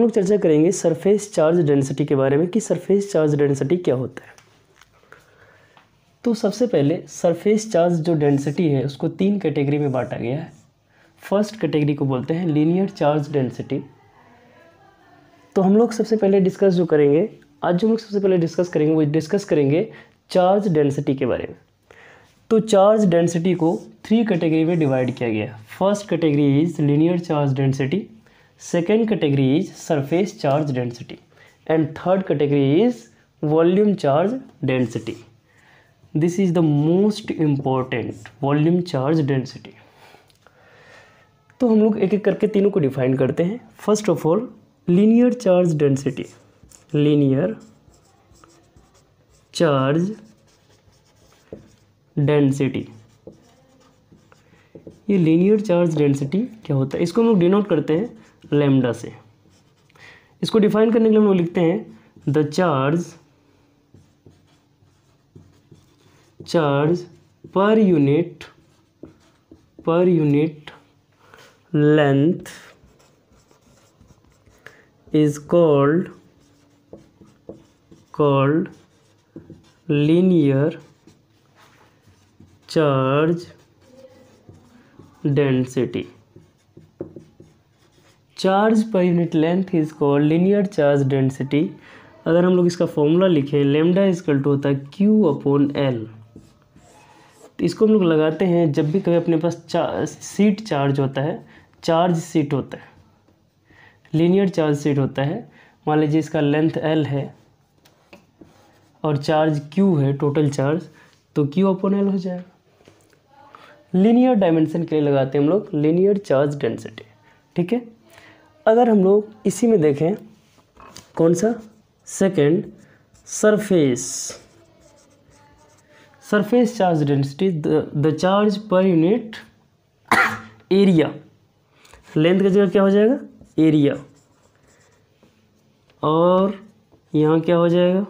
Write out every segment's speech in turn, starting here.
हम लोग चर्चा करेंगे सरफेस चार्ज डेंसिटी के बारे में कि सरफेस चार्ज डेंसिटी क्या होता है तो सबसे पहले सरफेस चार्ज जो डेंसिटी है उसको तीन कैटेगरी में बांटा गया है फर्स्ट कैटेगरी को बोलते हैं लीनियर चार्ज डेंसिटी तो हम लोग सबसे पहले डिस्कस जो करेंगे आज जो हम लोग सबसे पहले डिस्कस करेंगे वो डिस्कस करेंगे चार्ज डेंसिटी के बारे में तो चार्ज डेंसिटी को थ्री कैटेगरी में डिवाइड किया गया first category is linear charge density second category is surface charge density and third category is volume charge density this is the most important volume charge density तो हम लोग एक एक करके तीनों को डिफाइन करते हैं first of all linear charge density linear charge density ये लीनियर चार्ज डेंसिटी क्या होता है इसको हम लोग डिनोट करते हैं लेमडा से इसको डिफाइन करने के लिए हम लोग लिखते हैं the charge charge per unit per unit length is called called linear charge density charge per unit length is called linear charge density अगर हम लोग इसका फॉर्मूला लिखें लेमडा इजकल टू होता है क्यू अपॉन एल तो इसको हम लोग लगाते हैं जब भी कभी अपने पास चार, सीट चार्ज होता है चार्ज सीट होता है लीनियर चार्ज सीट होता है मान लीजिए इसका लेंथ एल है और चार्ज क्यू है टोटल चार्ज तो क्यू अपॉन एल हो जाएगा लीनियर डायमेंशन के लिए लगाते हैं हम लोग लीनियर चार्ज डेंसिटी ठीक है अगर हम लोग इसी में देखें कौन सा second surface surface charge density the charge per unit area length का जगह क्या हो जाएगा एरिया और यहाँ क्या हो जाएगा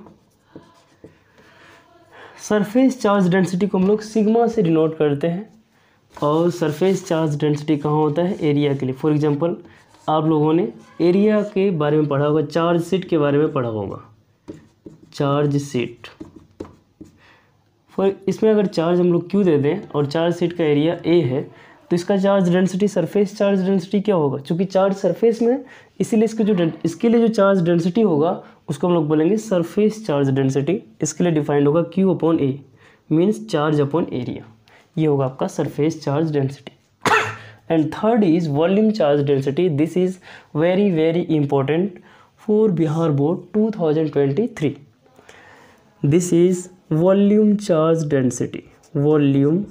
सरफेस चार्ज डेंसिटी को हम लोग सिग्मा से डिनोट करते हैं और सरफेस चार्ज डेंसिटी कहाँ होता है एरिया के लिए फॉर एग्जांपल आप लोगों ने एरिया के बारे में पढ़ा होगा चार्ज सीट के बारे में पढ़ा होगा चार्ज सीट फॉर इसमें अगर चार्ज हम लोग क्यू दे दें और चार्ज सीट का एरिया ए है तो इसका charge density surface charge density क्या होगा चूँकि चार्ज सरफेस में इसीलिए इसके जो इसके लिए जो चार्ज डेंसिटी होगा उसको हम लोग बोलेंगे सरफेस चार्ज डेंसिटी इसके लिए डिफाइंड होगा Q upon A means charge upon area ये होगा आपका surface charge density and third is volume charge density this is very very important for Bihar board 2023 this is volume charge density volume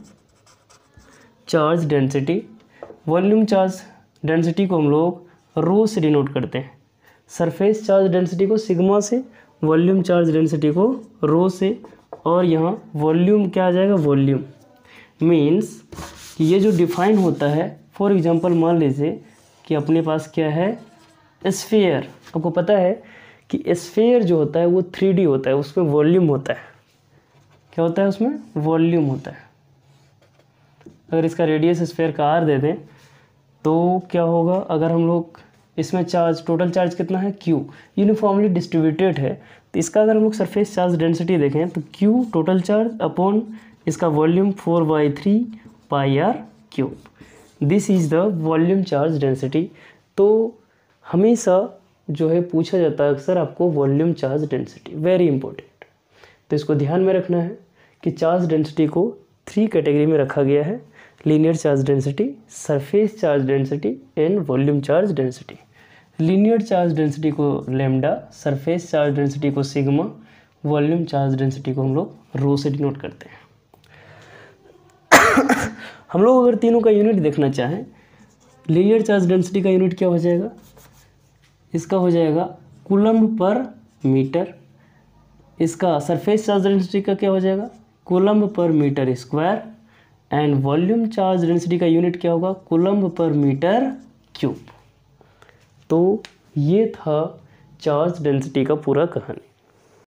charge density volume charge density को हम लोग rho से denote करते हैं surface charge density को sigma से volume charge density को rho से और यहाँ वॉल्यूम क्या आ जाएगा वॉल्यूम मीन्स ये जो डिफाइन होता है फॉर एग्ज़ाम्पल मान लीजिए कि अपने पास क्या है स्फेयर आपको पता है कि स्फेयर जो होता है वो थ्री होता है उसमें वॉल्यूम होता है क्या होता है उसमें वॉल्यूम होता है अगर इसका रेडियस स्फेयर का आर दे दें तो क्या होगा अगर हम लोग इसमें चार्ज टोटल चार्ज कितना है क्यू यूनिफॉर्मली डिस्ट्रीब्यूटेड है तो इसका अगर हम लोग सरफेस चार्ज डेंसिटी देखें तो क्यू टोटल चार्ज अपॉन इसका volume four by three pi R cube this is the volume charge density तो हमेशा जो है पूछा जाता है अक्सर आपको volume charge density very important तो इसको ध्यान में रखना है कि चार्ज डेंसिटी को थ्री कैटेगरी में रखा गया है linear charge density surface charge density and volume charge density linear charge density को लेमडा सरफेस चार्ज डेंसिटी को सिग्मा वॉल्यूम चार्ज डेंसिटी को हम लोग रो से डिनोट करते हैं हम लोग अगर तीनों का यूनिट देखना चाहें लीनियर चार्ज डेंसिटी का यूनिट क्या हो जाएगा इसका हो जाएगा कुलम पर मीटर इसका सरफेस चार्ज डेंसिटी का क्या हो जाएगा coulomb per metre square and volume charge density का यूनिट क्या होगा कुलम्ब पर मीटर क्यूब तो ये था चार्ज डेंसिटी का पूरा कहानी